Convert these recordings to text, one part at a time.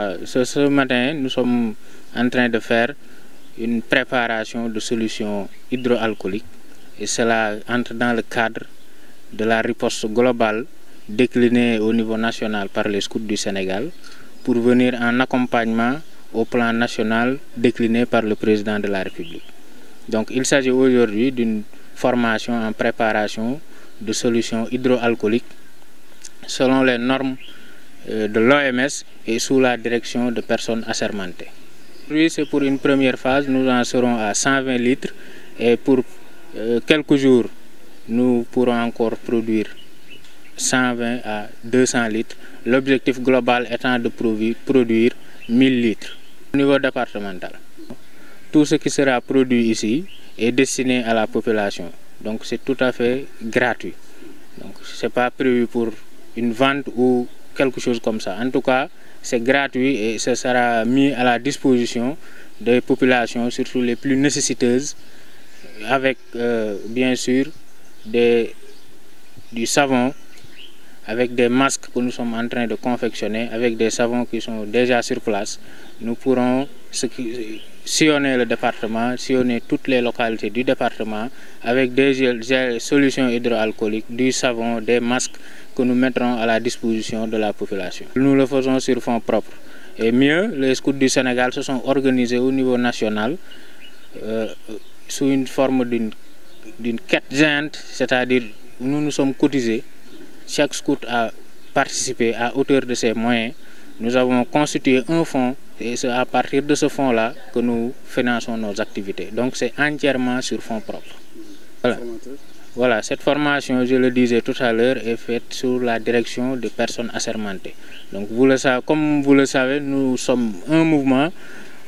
Euh, ce, matin, nous sommes en train de faire une préparation de solutions hydroalcooliques et cela entre dans le cadre de la riposte globale déclinée au niveau national par les scouts du Sénégal pour venir en accompagnement au plan national décliné par le président de la République. Donc il s'agit aujourd'hui d'une formation en préparation de solutions hydroalcooliques selon les normes euh, de l'OMS et sous la direction de personnes assermentées. Aujourd'hui, c'est pour une première phase, nous en serons à 120 litres et pour euh, quelques jours, nous pourrons encore produire 120 à 200 litres, l'objectif global étant de produire 1000 litres au niveau départemental. Tout ce qui sera produit ici est destiné à la population, donc c'est tout à fait gratuit. Donc ce n'est pas prévu pour une vente ou quelque chose comme ça. En tout cas, c'est gratuit et ce sera mis à la disposition des populations, surtout les plus nécessiteuses, avec euh, bien sûr du savon, avec des masques que nous sommes en train de confectionner, avec des savons qui sont déjà sur place. Nous pourrons, ce sillonner le département, sillonner toutes les localités du département avec des solutions hydroalcooliques, du savon, des masques que nous mettrons à la disposition de la population. Nous le faisons sur fonds propres. Et mieux, les scouts du Sénégal se sont organisés au niveau national euh, sous une forme d'une quête géante, c'est-à-dire nous nous sommes cotisés. Chaque scout a participé à hauteur de ses moyens nous avons constitué un fonds et c'est à partir de ce fonds-là que nous finançons nos activités. Donc c'est entièrement sur fonds propres. Voilà. cette formation, je le disais tout à l'heure, est faite sous la direction des personnes assermentées. Donc, vous le savez, comme vous le savez, nous sommes un mouvement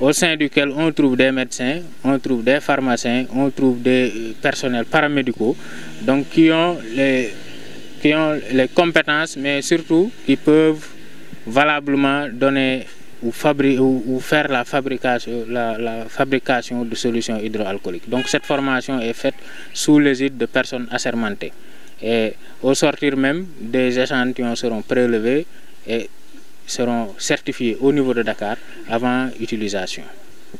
au sein duquel on trouve des médecins, on trouve des pharmaciens, on trouve des euh, personnels paramédicaux, donc qui ont les, qui ont les compétences, mais surtout qui peuvent valablement donner ou, ou, faire la fabrication, la, fabrication de solutions hydroalcooliques. Donc cette formation est faite sous l'égide de personnes assermentées. Et au sortir même, des échantillons seront prélevés et seront certifiés au niveau de Dakar avant utilisation.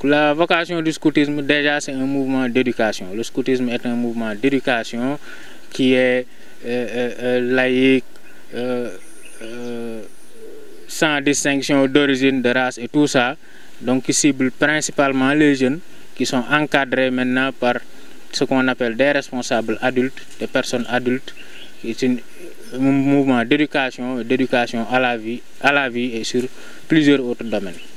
la vocation du scoutisme, déjà, c'est un mouvement d'éducation. Le scoutisme est un mouvement d'éducation qui est euh, euh, euh, laïque, sans distinction d'origine, de race et tout ça, donc qui cible principalement les jeunes qui sont encadrés maintenant par ce qu'on appelle des responsables adultes, des personnes adultes, qui est un mouvement d'éducation, d'éducation à la vie, à la vie et sur plusieurs autres domaines.